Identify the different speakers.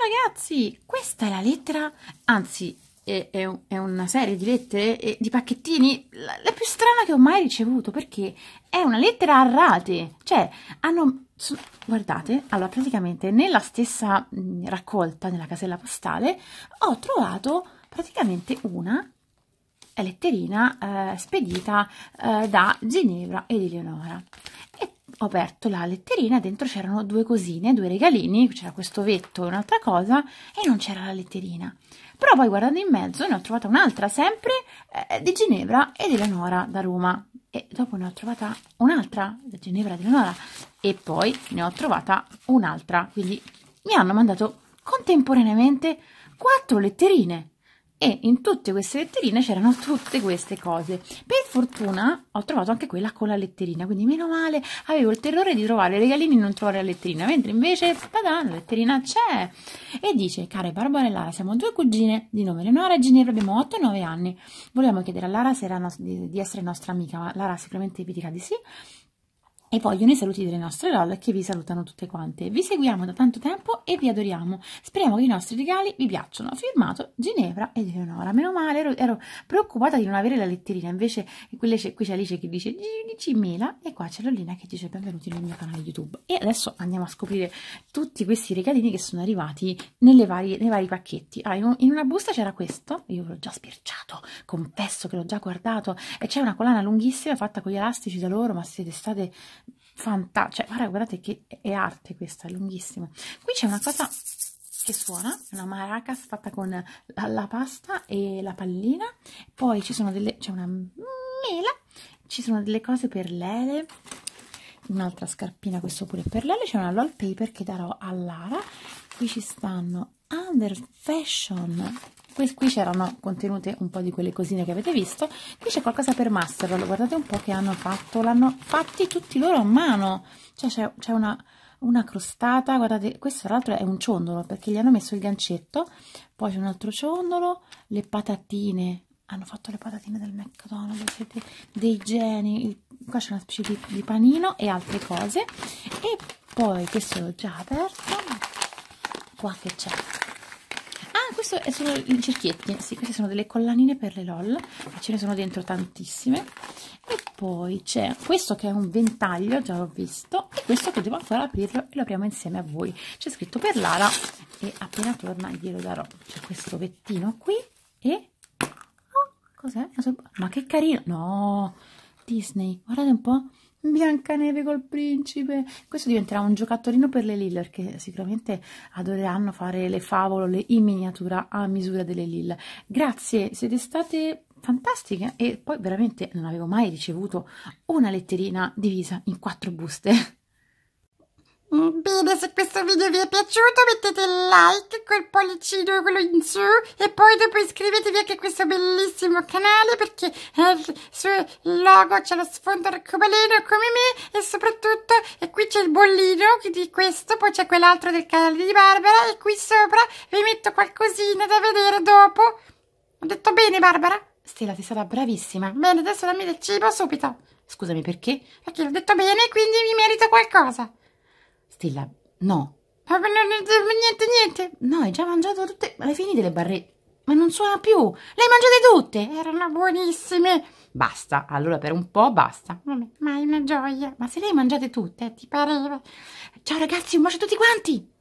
Speaker 1: ragazzi, questa è la lettera, anzi è, è, è una serie di lettere, e di pacchettini, la, la, più strana che ho mai ricevuto, perché è una lettera a rate, cioè hanno, so, guardate, allora praticamente nella stessa mh, raccolta, nella casella postale, ho trovato praticamente una letterina eh, spedita eh, da Ginevra ed Eleonora. E ho aperto la letterina, dentro c'erano due cosine, due regalini, c'era questo vetto e un'altra cosa e non c'era la letterina. Però poi guardando in mezzo ne ho trovata un'altra sempre eh, di Ginevra ed Eleonora da Roma e dopo ne ho trovata un'altra di Ginevra ed Eleonora e poi ne ho trovata un'altra, quindi mi hanno mandato contemporaneamente quattro letterine e in tutte queste letterine c'erano tutte queste cose per fortuna ho trovato anche quella con la letterina quindi meno male avevo il terrore di trovare i regalini e non trovare la letterina mentre invece padà, la letterina c'è e dice care Barbara e Lara siamo due cugine di nome Leonora e Ginevra abbiamo 8 e 9 anni volevamo chiedere a Lara se era no di, di essere nostra amica ma Lara sicuramente vi dirà di sì e vogliono i saluti delle nostre LOL che vi salutano tutte quante. Vi seguiamo da tanto tempo e vi adoriamo. Speriamo che i nostri regali vi piacciono. Firmato Ginevra ed Eleonora. Meno male, ero, ero, preoccupata di non avere la letterina. Invece quelle, qui c'è Alice che dice Gigi Mela e qua c'è Lollina che dice benvenuti nel mio canale YouTube. E adesso andiamo a scoprire tutti questi regalini che sono arrivati varie, nei vari pacchetti. Ah, in, una busta c'era questo, io l'ho già sbirciato, confesso che l'ho già guardato. E c'è una collana lunghissima fatta con gli elastici da loro, ma siete state fantastico, cioè, guarda, guardate che è arte questa, è lunghissima. Qui c'è una cosa che suona, una maracas fatta con la, la pasta e la pallina, poi ci sono delle, c'è una mela, ci sono delle cose per l'ele, un'altra scarpina, questo pure per l'ele, c'è una wallpaper che darò a Lara, qui ci stanno Under Fashion qui, c'erano contenute un po' di quelle cosine che avete visto qui c'è qualcosa per Masterroll guardate un po' che hanno fatto l'hanno fatti tutti loro a mano cioè c'è una, una crostata guardate questo tra l'altro è un ciondolo perché gli hanno messo il gancetto poi c'è un altro ciondolo le patatine hanno fatto le patatine del McDonald's, dei, dei geni, il, qua c'è una specie di, di, panino e altre cose. E poi questo l'ho già aperto, qua che c'è questo è solo i cerchietti sì queste sono delle collanine per le lol e ce ne sono dentro tantissime e poi c'è questo che è un ventaglio già l'ho visto e questo che devo ancora aprirlo e lo apriamo insieme a voi c'è scritto per Lara e appena torna glielo darò c'è questo vettino qui e oh, cos'è? ma che carino no Disney, guardate un po', Biancaneve col principe, questo diventerà un giocattolino per le Lille perché sicuramente adoreranno fare le favole in miniatura a misura delle Lille. Grazie, siete state fantastiche e poi veramente non avevo mai ricevuto una letterina divisa in quattro buste. Bene, se questo video vi è piaciuto mettete il like, quel pollicino, quello in su e poi dopo iscrivetevi anche a questo bellissimo canale perché eh, sul logo c'è lo sfondo arcobaleno come me e soprattutto e qui c'è il bollino di questo, poi c'è quell'altro del canale di Barbara e qui sopra vi metto qualcosina da vedere dopo. Ho detto bene Barbara? Stella, sei stata bravissima. Bene, adesso dammi del cibo subito. Scusami, perché? Perché l'ho detto bene, quindi mi merito qualcosa. Stilla, no. Ma non niente, niente. No, hai già mangiato tutte. Ma le finite le barre. Ma non suona più. Le hai mangiate tutte. Erano buonissime. Basta. Allora per un po' basta. Ma è una gioia. Ma se le hai mangiate tutte, ti pareva. Ciao ragazzi, un bacio a tutti quanti.